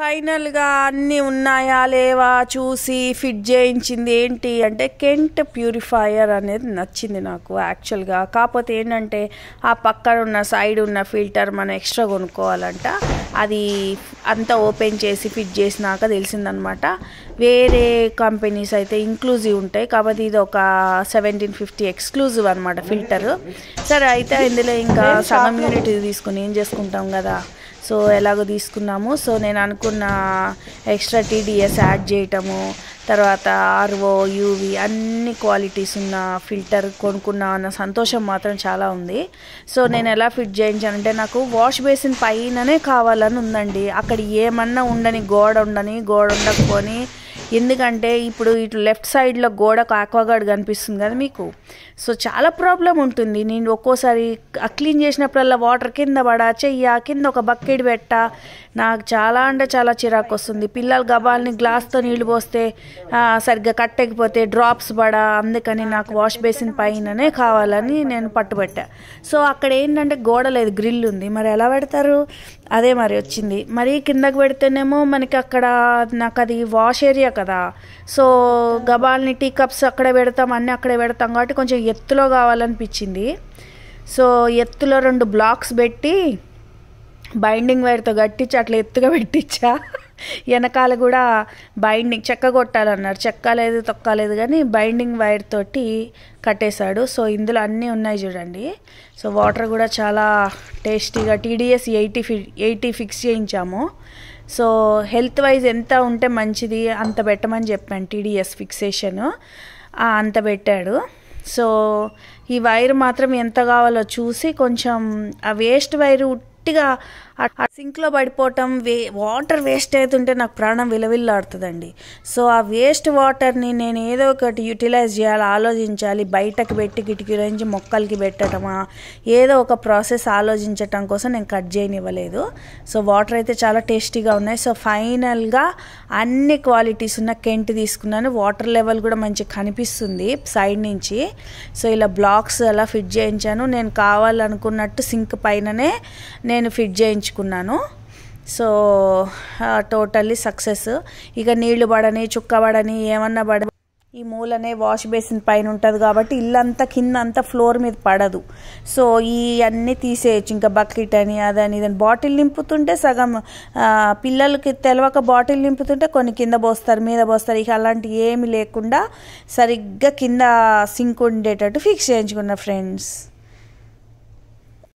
ఫైనల్గా అన్నీ ఉన్నాయా లేవా చూసి ఫిట్ చేయించింది ఏంటి అంటే కెంట్ ప్యూరిఫైయర్ అనేది నచ్చింది నాకు యాక్చువల్గా కాకపోతే ఏంటంటే ఆ పక్కన ఉన్న సైడ్ ఉన్న ఫిల్టర్ మనం ఎక్స్ట్రా కొనుక్కోవాలంట అది అంతా ఓపెన్ చేసి ఫిట్ చేసినాక తెలిసిందనమాట వేరే కంపెనీస్ అయితే ఇంక్లూజివ్ ఉంటాయి కాబట్టి ఇది ఒక సెవెంటీన్ ఫిఫ్టీ ఎక్స్క్లూజివ్ అనమాట ఫిల్టర్ సరే అయితే ఇందులో ఇంకా సగం యూనిట్ తీసుకుని ఏం చేసుకుంటాం కదా సో ఎలాగో తీసుకున్నాము సో నేను అనుకున్న ఎక్స్ట్రా టీడీఎస్ యాడ్ చేయటము తర్వాత ఆర్ఓ యూవి అన్ని క్వాలిటీస్ ఉన్న ఫిల్టర్ కొనుక్కున్నా అన్న సంతోషం మాత్రం చాలా ఉంది సో నేను ఎలా ఫిట్ చేయించానంటే నాకు వాష్ బేసిన్ పైననే కావాలని ఉందండి అక్కడ ఏమన్నా ఉండని గోడ ఉండని గోడ ఉండకపోని ఎందుకంటే ఇప్పుడు ఇటు లెఫ్ట్ సైడ్లో గోడకు ఆక్వాగార్డ్ కనిపిస్తుంది కదా మీకు సో చాలా ప్రాబ్లం ఉంటుంది నేను ఒక్కోసారి క్లీన్ చేసినప్పుడల్లా వాటర్ కింద పడా చెయ్య కింద ఒక బకెట్ పెట్ట నాకు చాలా అంటే చాలా చిరాకు వస్తుంది పిల్లలు గబాల్ని గ్లాస్తో నీళ్లు పోస్తే సరిగ్గా కట్టకపోతే డ్రాప్స్ పడా అందుకని నాకు వాష్ బేసిన్ పైననే కావాలని నేను పట్టుబట్టా సో అక్కడ ఏంటంటే గోడ లేదు గ్రిల్ ఉంది మరి ఎలా పెడతారు అదే మరి వచ్చింది మరి కిందకు పెడితేనేమో మనకి అక్కడ నాకు అది వాష్ ఏరియా కదా సో గబాల్ని టీ కప్స్ అక్కడే పెడతాం అన్నీ అక్కడే పెడతాం కాబట్టి కొంచెం ఎత్తులో కావాలనిపించింది సో ఎత్తులో రెండు బ్లాక్స్ పెట్టి బైండింగ్ వైర్తో కట్టించి అట్లా ఎత్తుగా పెట్టించా వెనకాల కూడా బైండింగ్ చెక్క కొట్టాలన్నారు చెక్క లేదు తొక్కలేదు కానీ బైండింగ్ వైర్ తోటి కట్టేశాడు సో ఇందులో అన్నీ ఉన్నాయి చూడండి సో వాటర్ కూడా చాలా టేస్టీగా టీడీఎస్ ఎయిటీ ఫి ఎయిటీ ఫిక్స్ చేయించాము సో హెల్త్ వైజ్ ఎంత ఉంటే మంచిది అంత పెట్టమని చెప్పాను టీడీఎస్ ఫిక్సేషన్ అంత పెట్టాడు సో ఈ వైర్ మాత్రం ఎంత కావాలో చూసి కొంచెం ఆ వేస్ట్ వైర్ 这个。ఆ సింక్లో పడిపోవటం వే వాటర్ వేస్ట్ అవుతుంటే నాకు ప్రాణం విలవిల్లాడుతుందండి సో ఆ వేస్ట్ వాటర్ని నేను ఏదో ఒకటి యూటిలైజ్ చేయాలి ఆలోచించాలి బయటకు పెట్టి నుంచి మొక్కలకి పెట్టడమా ఏదో ఒక ప్రాసెస్ ఆలోచించటం కోసం నేను కట్ చేయనివ్వలేదు సో వాటర్ అయితే చాలా టేస్టీగా ఉన్నాయి సో ఫైనల్గా అన్ని క్వాలిటీస్ ఉన్న కెంట్ తీసుకున్నాను వాటర్ లెవెల్ కూడా మంచి కనిపిస్తుంది సైడ్ నుంచి సో ఇలా బ్లాక్స్ అలా ఫిట్ చేయించాను నేను కావాలనుకున్నట్టు సింక్ పైననే నేను ఫిట్ చేయించాను చేయించుకున్నాను సో టోటల్లీ సక్సెస్ ఇక నీళ్లు పడని చుక్క పడని ఏమన్నా పడ ఈ మూలనే వాష్ బేసిన్ పైన ఉంటుంది కాబట్టి ఇల్లంతా కింద అంతా ఫ్లోర్ మీద పడదు సో ఈ అన్నీ తీసేయచ్చు ఇంకా బకెట్ అని అదని ఇదని బాటిల్ నింపుతుంటే సగం పిల్లలకి తెలవక బాటిల్ నింపుతుంటే కొన్ని కింద పోస్తారు మీద పోస్తారు ఇక అలాంటివి ఏమి లేకుండా సరిగ్గా కింద సింక్ ఉండేటట్టు ఫిక్స్ చేయించుకున్నా ఫ్రెండ్స్